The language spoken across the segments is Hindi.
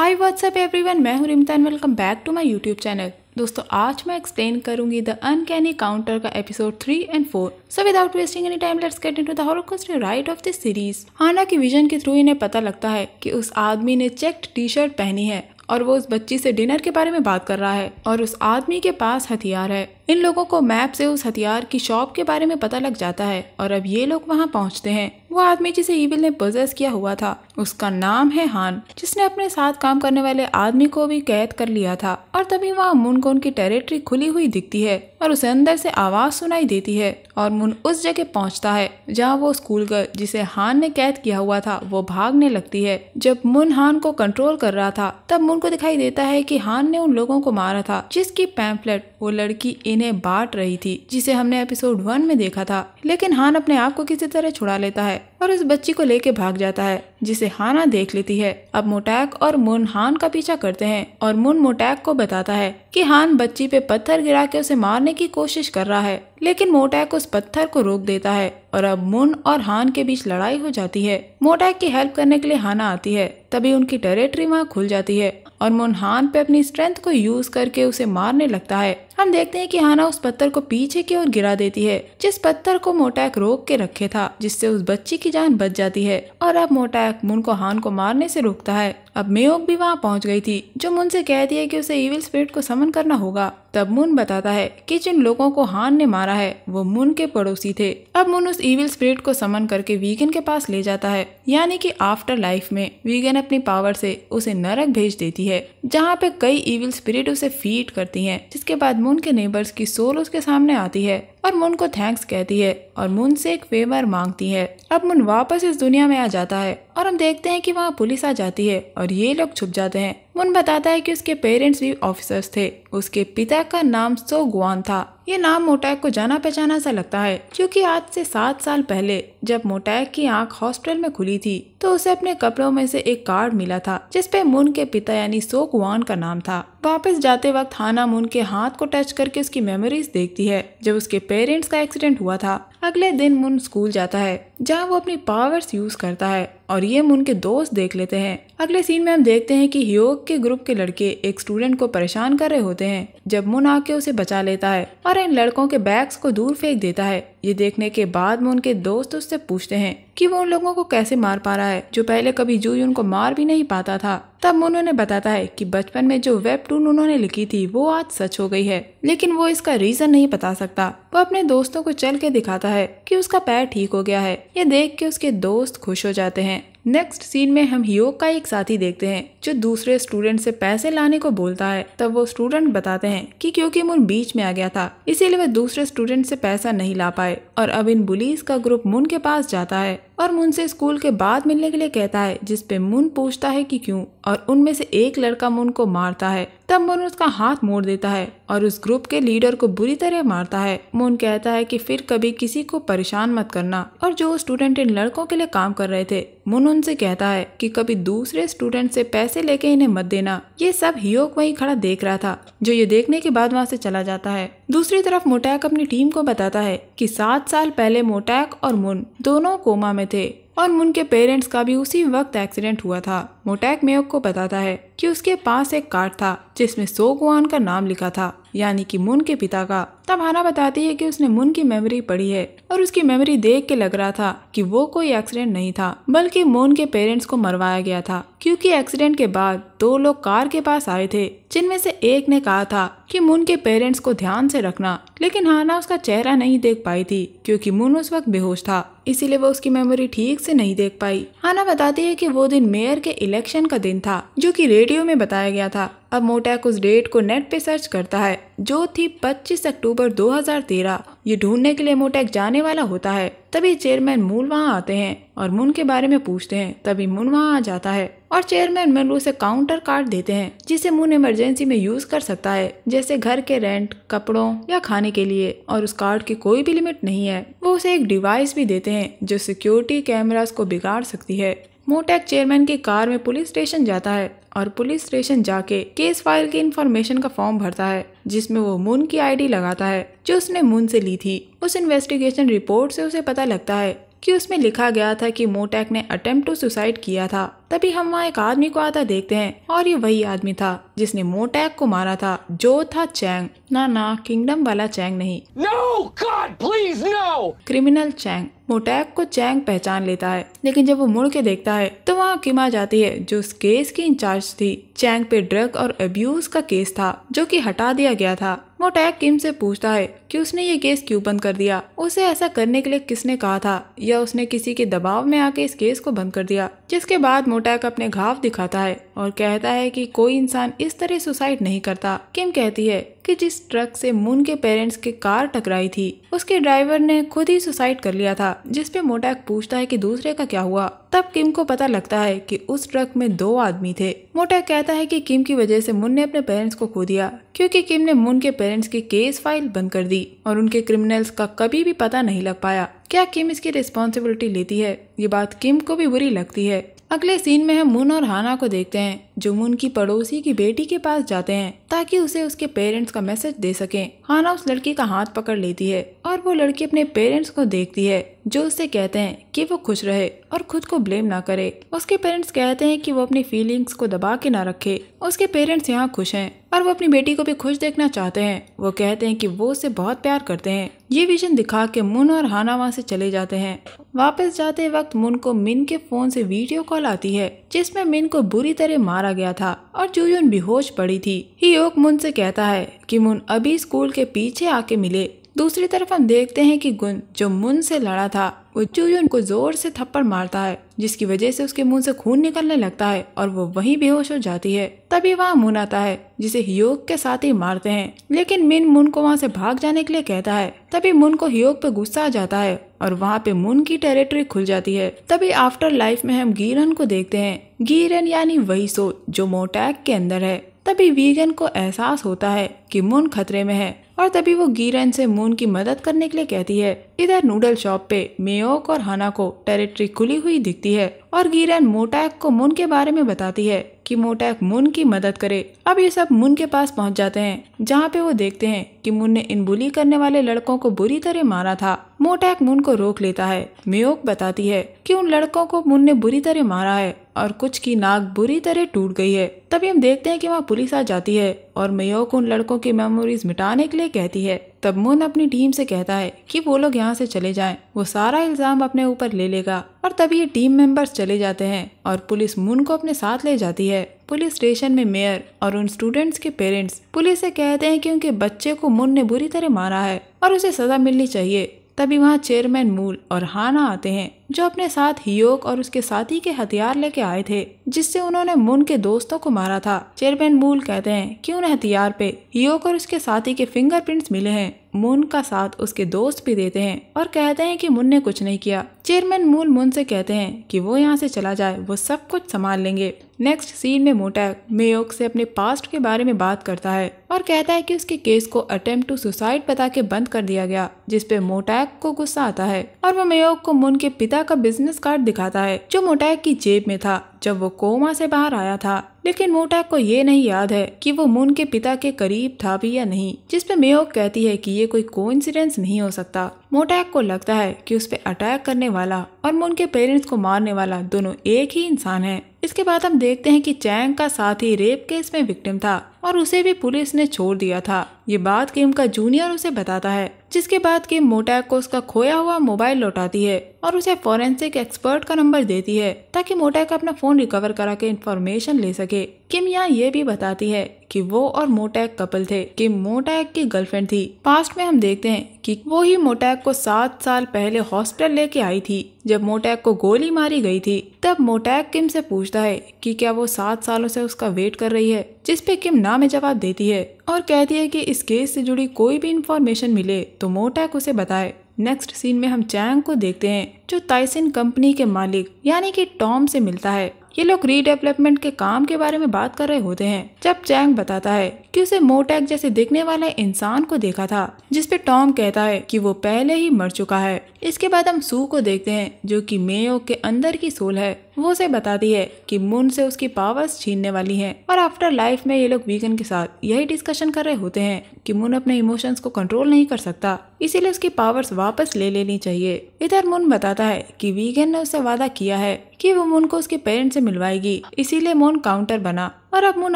हाय व्हाट्सएप वन मैं हूँ Rimta and welcome back to my YouTube channel दोस्तों आज मैं एक्सप्लेन करूंगी द अनकैनी काउंटर का episode three and four so without wasting any time let's get into the holocaust right of this series Hana की विजन के थ्रू इन्हें पता लगता है कि उस आदमी ने चेक्ड टी शर्ट पहनी है और वो उस बच्ची से डिनर के बारे में बात कर रहा है और उस आदमी के पास हथियार है इन लोगों को मैप से उस हथियार की शॉप के बारे में पता लग जाता है और अब ये लोग वहाँ पहुँचते हैं वो आदमी जिसे ईविल ने पोजेस किया हुआ था उसका नाम है हान जिसने अपने साथ काम करने वाले आदमी को भी कैद कर लिया था और तभी वहाँ मुन को उनकी टेरिटरी खुली हुई दिखती है और उसे अंदर से आवाज सुनाई देती है और मुन उस जगह पहुँचता है जहाँ वो स्कूल गर्ल जिसे हान ने कैद किया हुआ था वो भागने लगती है जब मुन हान को कंट्रोल कर रहा था तब मुन को दिखाई देता है की हान ने उन लोगों को मारा था जिसकी पैम्फलेट वो लड़की इन्हें बांट रही थी जिसे हमने एपिसोड वन में देखा था लेकिन हान अपने आप को किसी तरह छुड़ा लेता है और उस बच्ची को लेके भाग जाता है जिसे हाना देख लेती है अब मोटैक और मुन हान का पीछा करते हैं और मुन मोटैक को बताता है कि हान बच्ची पे पत्थर गिरा के उसे मारने की कोशिश कर रहा है लेकिन मोटैक उस पत्थर को रोक देता है और अब मुन और हान के बीच लड़ाई हो जाती है मोटैक की हेल्प करने के लिए हाना आती है तभी उनकी टेरेटरी वहाँ खुल जाती है और मुन हान पे अपनी स्ट्रेंथ को यूज करके उसे मारने लगता है हम देखते हैं कि हाना उस पत्थर को पीछे की ओर गिरा देती है जिस पत्थर को मोटैक रोक के रखे था जिससे उस बच्ची की जान बच जाती है और अब मोटैक मुन को हान को मारने से रोकता है अब मेयोग भी वहाँ पहुँच गई थी जो मुन से कहती है कि उसे इविल स्पिरिट को समन करना होगा तब मुन बताता है कि जिन लोगों को हान ने मारा है वो मुन के पड़ोसी थे अब मुन उस इविल स्पिरिट को समन करके वीगन के पास ले जाता है यानी कि आफ्टर लाइफ में वीगन अपनी पावर से उसे नरक भेज देती है जहाँ पे कई इविल स्पिरिट उसे फीट करती हैं जिसके बाद मुन उनके नेबर्स की सोल उसके सामने आती है और मून को थैंक्स कहती है और मून से एक फेवर मांगती है अब मून वापस इस दुनिया में आ जाता है और हम देखते हैं कि वहाँ पुलिस आ जाती है और ये लोग छुप जाते हैं मुन बताता है कि उसके पेरेंट्स भी ऑफिसर्स थे उसके पिता का नाम सो गुआन था ये नाम मोटैक को जाना पहचाना सा लगता है क्योंकि आज से सात साल पहले जब मोटैक की आंख हॉस्पिटल में खुली थी तो उसे अपने कपड़ों में से एक कार्ड मिला था जिसपे मुन के पिता यानी सो गुआन का नाम था वापस जाते वक्त हाना मुन के हाथ को टच करके उसकी मेमोरीज देखती है जब उसके पेरेंट्स का एक्सीडेंट हुआ था अगले दिन मुन स्कूल जाता है जहाँ वो अपनी पावर्स यूज करता है और ये मुन के दोस्त देख लेते हैं अगले सीन में हम देखते हैं कि योग के ग्रुप के लड़के एक स्टूडेंट को परेशान कर रहे होते हैं जब मुन आके उसे बचा लेता है और इन लड़कों के बैग्स को दूर फेंक देता है ये देखने के बाद मुन के दोस्त उससे पूछते हैं कि वो उन लोगों को कैसे मार पा रहा है जो पहले कभी जूही उनको मार भी नहीं पाता था तब मुन उन्हें बताता है कि बचपन में जो वेब टून उन्होंने लिखी थी वो आज सच हो गई है लेकिन वो इसका रीजन नहीं बता सकता वो अपने दोस्तों को चल के दिखाता है कि उसका पैर ठीक हो गया है ये देख के उसके दोस्त खुश हो जाते हैं नेक्स्ट सीन में हम योग का एक साथी देखते हैं जो दूसरे स्टूडेंट से पैसे लाने को बोलता है तब वो स्टूडेंट बताते हैं कि क्योंकि मुन बीच में आ गया था इसीलिए वह दूसरे स्टूडेंट से पैसा नहीं ला पाए और अब इन बुलिस का ग्रुप मुन के पास जाता है और मुन से स्कूल के बाद मिलने के लिए कहता है जिसपे मुन पूछता है कि क्यों और उनमें से एक लड़का मुन को मारता है तब मुन उसका हाथ मोड़ देता है और उस ग्रुप के लीडर को बुरी तरह मारता है मुन कहता है कि फिर कभी किसी को परेशान मत करना और जो स्टूडेंट इन लड़कों के लिए काम कर रहे थे मुन उनसे कहता है कि कभी दूसरे स्टूडेंट से पैसे लेके इन्हें मत देना ये सब हियोग वहीं खड़ा देख रहा था जो ये देखने के बाद वहाँ से चला जाता है दूसरी तरफ मोटैक अपनी टीम को बताता है कि सात साल पहले मोटैक और मुन दोनों कोमा में थे और मुन के पेरेंट्स का भी उसी वक्त एक्सीडेंट हुआ था मोटैक मेयोक को बताता है कि उसके पास एक कार्ड था जिसमें सोगवान का नाम लिखा था यानी कि मुन के पिता का तब हाना बताती है कि उसने मुन की मेमोरी पढ़ी है और उसकी मेमोरी देख के लग रहा था कि वो कोई एक्सीडेंट नहीं था बल्कि मोन के पेरेंट्स को मरवाया गया था क्योंकि एक्सीडेंट के बाद दो लोग कार के पास आए थे जिनमें से एक ने कहा था कि मुन के पेरेंट्स को ध्यान से रखना लेकिन हाना उसका चेहरा नहीं देख पाई थी क्योंकि मुन उस वक्त बेहोश था इसीलिए वो उसकी मेमोरी ठीक से नहीं देख पाई हाना बताती है कि वो दिन मेयर के इलेक्शन का दिन था जो कि रेडियो में बताया गया था अब मोटैक उस डेट को नेट पे सर्च करता है जो थी 25 अक्टूबर 2013। ये ढूंढने के लिए मोटैक जाने वाला होता है तभी चेयरमैन मूल वहाँ आते हैं और मुन के बारे में पूछते हैं तभी मून वहाँ आ जाता है और चेयरमैन मुन उसे काउंटर कार्ड देते हैं जिसे मून इमरजेंसी में यूज कर सकता है जैसे घर के रेंट कपड़ों या खाने के लिए और उस कार्ड की कोई भी लिमिट नहीं है वो उसे एक डिवाइस भी देते हैं जो सिक्योरिटी कैमरास को बिगाड़ सकती है मोटेक चेयरमैन की कार में पुलिस स्टेशन जाता है और पुलिस स्टेशन जाके केस फाइल की इन्फॉर्मेशन का फॉर्म भरता है जिसमें वो मून की आईडी लगाता है जो उसने मून से ली थी उस इन्वेस्टिगेशन रिपोर्ट से उसे पता लगता है कि उसमें लिखा गया था कि मोटैक ने अटेम्प्ट टू सुसाइड किया था तभी हम वहाँ एक आदमी को आता देखते हैं और ये वही आदमी था जिसने मोटैक को मारा था जो था चैंग ना ना किंगडम वाला चैंग नहीं no, God, please, no! Criminal Chang Mo Tak को चैंग पहचान लेता है लेकिन जब वो मुड़ के देखता है तो वहाँ किमा जाती है जो उस केस की इंचार्ज थी चैंग पे ड्रग और अब्यूज का केस था जो की हटा दिया गया था वो टैग किम से पूछता है कि उसने ये केस क्यों बंद कर दिया उसे ऐसा करने के लिए किसने कहा था या उसने किसी के दबाव में आके इस केस को बंद कर दिया जिसके बाद मोटैक अपने घाव दिखाता है और कहता है कि कोई इंसान इस तरह सुसाइड नहीं करता किम कहती है कि जिस ट्रक से मून के पेरेंट्स की कार टकराई थी उसके ड्राइवर ने खुद ही सुसाइड कर लिया था जिसपे मोटैक पूछता है कि दूसरे का क्या हुआ तब किम को पता लगता है कि उस ट्रक में दो आदमी थे मोटैक कहता है कि किम की वजह से मुन ने अपने पेरेंट्स को खो दिया क्योंकि किम ने मुन के पेरेंट्स की केस फाइल बंद कर दी और उनके क्रिमिनल्स का कभी भी पता नहीं लग पाया क्या किम इसकी रिस्पॉन्सिबिलिटी लेती है ये बात किम को भी बुरी लगती है अगले सीन में हम मुन और हाना को देखते हैं जो मुन की पड़ोसी की बेटी के पास जाते हैं ताकि उसे उसके पेरेंट्स का मैसेज दे सके हाना उस लड़की का हाथ पकड़ लेती है और वो लड़की अपने पेरेंट्स को देखती है जो उससे कहते हैं कि वो खुश रहे और खुद को ब्लेम ना करे उसके पेरेंट्स कहते हैं कि वो अपनी फीलिंग्स को दबा के ना रखे उसके पेरेंट्स यहाँ खुश हैं और वो अपनी बेटी को भी खुश देखना चाहते हैं वो कहते हैं कि वो उसे बहुत प्यार करते हैं ये विजन दिखा के मुन और हाना वहाँ से चले जाते हैं वापस जाते वक्त मुन को मिन के फोन से वीडियो कॉल आती है जिसमें मिन को बुरी तरह मारा गया था और जूयुन बेहोश पड़ी थी ही योग मुन से कहता है कि मुन अभी स्कूल के पीछे आके मिले दूसरी तरफ हम देखते हैं कि गुन जो मुन से लड़ा था वो चूयुन को जोर से थप्पड़ मारता है जिसकी वजह से उसके मुंह से खून निकलने लगता है और वो वहीं बेहोश हो जाती है तभी वहाँ मुन आता है जिसे हियोग के साथ ही मारते हैं लेकिन मिन मुन को वहाँ से भाग जाने के लिए कहता है तभी मुन को हियोग पे गुस्सा आ जाता है और वहाँ पे मुन की टेरिटरी खुल जाती है तभी आफ्टर लाइफ में हम गिरन को देखते हैं गिरन यानी वही सोच जो मोटैक के अंदर है तभी वीगन को एहसास होता है कि मून खतरे में है और तभी वो गीरन से मून की मदद करने के लिए कहती है इधर नूडल शॉप पे मेयोक और हाना को टेरिटरी खुली हुई दिखती है और गीरन मोटैक को मून के बारे में बताती है कि मोटैक मुन की मदद करे अब ये सब मुन के पास पहुंच जाते हैं जहाँ पे वो देखते हैं कि मुन ने इन बुली करने वाले लड़कों को बुरी तरह मारा था मोटैक मुन को रोक लेता है मेयोक बताती है कि उन लड़कों को मुन ने बुरी तरह मारा है और कुछ की नाक बुरी तरह टूट गई है तभी हम देखते हैं कि वहाँ पुलिस आ जाती है और मेयोक उन लड़कों की मेमोरीज मिटाने के लिए कहती है तब मुन अपनी टीम से कहता है कि वो लोग यहाँ से चले जाएं। वो सारा इल्ज़ाम अपने ऊपर ले लेगा और तभी ये टीम मेंबर्स चले जाते हैं और पुलिस मुन को अपने साथ ले जाती है पुलिस स्टेशन में मेयर और उन स्टूडेंट्स के पेरेंट्स पुलिस से कहते हैं कि उनके बच्चे को मुन ने बुरी तरह मारा है और उसे सजा मिलनी चाहिए तभी वहाँ चेयरमैन मूल और हाना आते हैं जो अपने साथ हियोग और उसके साथी के हथियार लेके आए थे जिससे उन्होंने मुन के दोस्तों को मारा था चेयरमैन मूल कहते हैं कि उन हथियार पे हियोग और उसके साथी के फिंगरप्रिंट्स मिले हैं मुन का साथ उसके दोस्त भी देते हैं और कहते हैं कि मुन ने कुछ नहीं किया चेयरमैन मूल मुन से कहते हैं कि वो यहाँ से चला जाए वो सब कुछ संभाल लेंगे नेक्स्ट सीन में मोटैक मेयोक से अपने पास्ट के बारे में बात करता है और कहता है कि उसके केस को अटेम्प्ट टू सुसाइड बता के बंद कर दिया गया जिसपे मोटैक को गुस्सा आता है और वो मेयोक को मुन के पिता खुदा का बिजनेस कार्ड दिखाता है जो मोटैक की जेब में था जब वो कोमा से बाहर आया था लेकिन मोटैक को ये नहीं याद है कि वो मून के पिता के करीब था भी या नहीं जिसपे मेयोक कहती है कि ये कोई कोइंसिडेंस नहीं हो सकता मोटैक को लगता है कि उस पर अटैक करने वाला और मून के पेरेंट्स को मारने वाला दोनों एक ही इंसान है इसके बाद हम देखते हैं कि चैंग का साथी रेप केस में विक्टिम था और उसे भी पुलिस ने छोड़ दिया था ये बात गेम का जूनियर उसे बताता है जिसके बाद किम मोटैक को उसका खोया हुआ मोबाइल लौटाती है और उसे फोरेंसिक एक्सपर्ट का नंबर देती है ताकि मोटैक अपना फोन रिकवर करा के इन्फॉर्मेशन ले सके किम यहाँ ये भी बताती है कि वो और मोटैक कपल थे किम मोटैक की गर्लफ्रेंड थी पास्ट में हम देखते हैं कि वो ही मोटैक को सात साल पहले हॉस्पिटल लेके आई थी जब मोटैक को गोली मारी गई थी तब मोटैक किम से पूछता है कि क्या वो सात सालों से उसका वेट कर रही है जिसपे किम ना में जवाब देती है और कहती है कि इस केस से जुड़ी कोई भी इंफॉर्मेशन मिले तो मोटैक उसे बताए नेक्स्ट सीन में हम चैंग को देखते हैं जो ताइसिन कंपनी के मालिक यानी कि टॉम से मिलता है ये लोग रीडेवलपमेंट के काम के बारे में बात कर रहे होते हैं जब चैंग बताता है कि उसे मोटैक जैसे दिखने वाले इंसान को देखा था जिसपे टॉम कहता है कि वो पहले ही मर चुका है इसके बाद हम सू को देखते हैं जो कि मेयो के अंदर की सोल है वो उसे बताती है कि मून से उसकी पावर्स छीनने वाली है और आफ्टर लाइफ में ये लोग वीगन के साथ यही डिस्कशन कर रहे होते हैं कि मून अपने इमोशंस को कंट्रोल नहीं कर सकता इसीलिए उसकी पावर्स वापस ले लेनी चाहिए इधर मून बताता है कि वीगन ने उससे वादा किया है कि वो मून को उसके पेरेंट्स से मिलवाएगी इसीलिए मून काउंटर बना और अब मून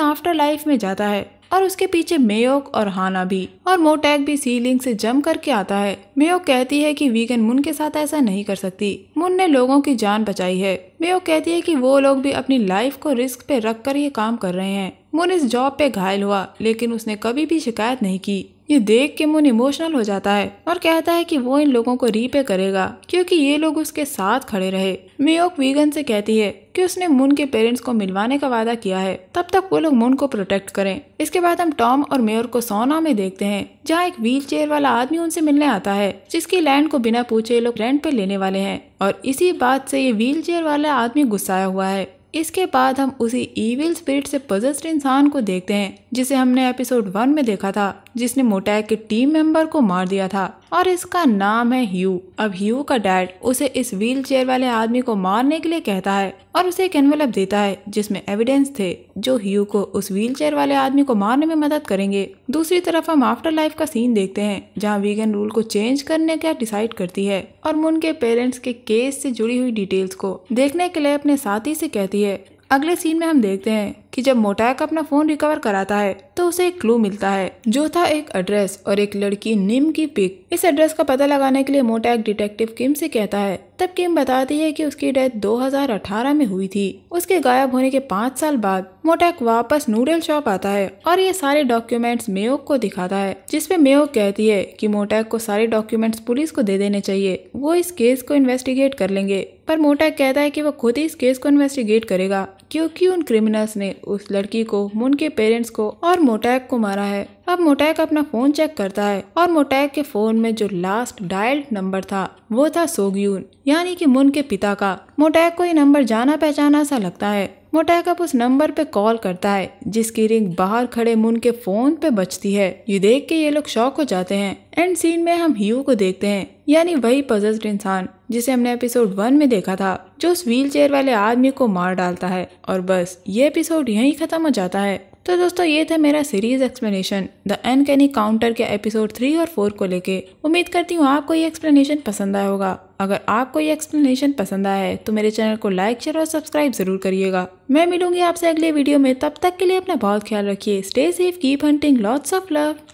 आफ्टर लाइफ में जाता है और उसके पीछे मेयोक और हाना भी और मोटैक भी सीलिंग से जम करके आता है मेयोक कहती है कि वीगन मुन के साथ ऐसा नहीं कर सकती मुन ने लोगों की जान बचाई है मेयोक कहती है कि वो लोग भी अपनी लाइफ को रिस्क पे रख कर ये काम कर रहे हैं मुन इस जॉब पे घायल हुआ लेकिन उसने कभी भी शिकायत नहीं की ये देख के मुन इमोशनल हो जाता है और कहता है कि वो इन लोगों को रीपे करेगा क्योंकि ये लोग उसके साथ खड़े रहे मेयोक वीगन से कहती है कि उसने मुन के पेरेंट्स को मिलवाने का वादा किया है तब तक वो लोग मुन को प्रोटेक्ट करें इसके बाद हम टॉम और मेयर को सोना में देखते हैं जहाँ एक व्हील चेयर वाला आदमी उनसे मिलने आता है जिसकी लैंड को बिना पूछे लोग रेंट पे लेने वाले है और इसी बात से ये व्हील चेयर वाला आदमी गुस्साया हुआ है इसके बाद हम उसी ईविल स्पिरिट से पजस्ट इंसान को देखते हैं जिसे हमने एपिसोड वन में देखा था जिसने मोटैक के टीम मेंबर को मार दिया था और इसका नाम है ह्यू अब ह्यू का डैड उसे इस व्हील चेयर वाले आदमी को मारने के लिए कहता है और उसे एक एनवेलप देता है जिसमें एविडेंस थे जो ह्यू को उस व्हील चेयर वाले आदमी को मारने में मदद करेंगे दूसरी तरफ हम आफ्टर लाइफ का सीन देखते हैं जहाँ वीगन रूल को चेंज करने का डिसाइड करती है और मुन के पेरेंट्स के केस से जुड़ी हुई डिटेल्स को देखने के लिए अपने साथी से कहती है अगले सीन में हम देखते हैं कि जब मोटायक अपना फोन रिकवर कराता है तो उसे एक क्लू मिलता है जो था एक एड्रेस और एक लड़की निम की पिक इस एड्रेस का पता लगाने के लिए मोटैक डिटेक्टिव किम से कहता है तब किम बताती है कि उसकी डेथ 2018 में हुई थी उसके गायब होने के पाँच साल बाद मोटैक वापस नूडल शॉप आता है और ये सारे डॉक्यूमेंट्स मेयोक को दिखाता है जिसपे मेयोक कहती है कि मोटैक को सारे डॉक्यूमेंट्स पुलिस को दे देने चाहिए वो इस केस को इन्वेस्टिगेट कर लेंगे पर मोटैक कहता है कि वो खुद ही इस केस को इन्वेस्टिगेट करेगा क्योंकि उन क्रिमिनल्स ने उस लड़की को मुन के पेरेंट्स को और मोटैक को मारा है अब मोटैक अपना फोन चेक करता है और मोटैक के फोन में जो लास्ट डायल नंबर था वो था सोगयून यानी कि मुन के पिता का मोटैक को ये नंबर जाना पहचाना सा लगता है मोटैक अब उस नंबर पे कॉल करता है जिसकी रिंग बाहर खड़े मुन के फोन पे बचती है ये देख के ये लोग शौक हो जाते हैं एंड सीन में हम ह्यू को देखते हैं यानी वही पजस्ड इंसान जिसे हमने एपिसोड वन में देखा था जो उस व्हील चेयर वाले आदमी को मार डालता है और बस ये एपिसोड यहीं खत्म हो जाता है तो दोस्तों ये था मेरा series explanation the uncanny counter के एपिसोड थ्री और फोर को लेके उम्मीद करती हूँ आपको ये एक्सप्लेनेशन पसंद आया होगा अगर आपको ये एक्सप्लेनेशन पसंद आया है तो मेरे चैनल को लाइक शेयर और सब्सक्राइब जरूर करिएगा मैं मिलूंगी आपसे अगले वीडियो में तब तक के लिए अपना बहुत ख्याल रखिए stay safe keep hunting lots of love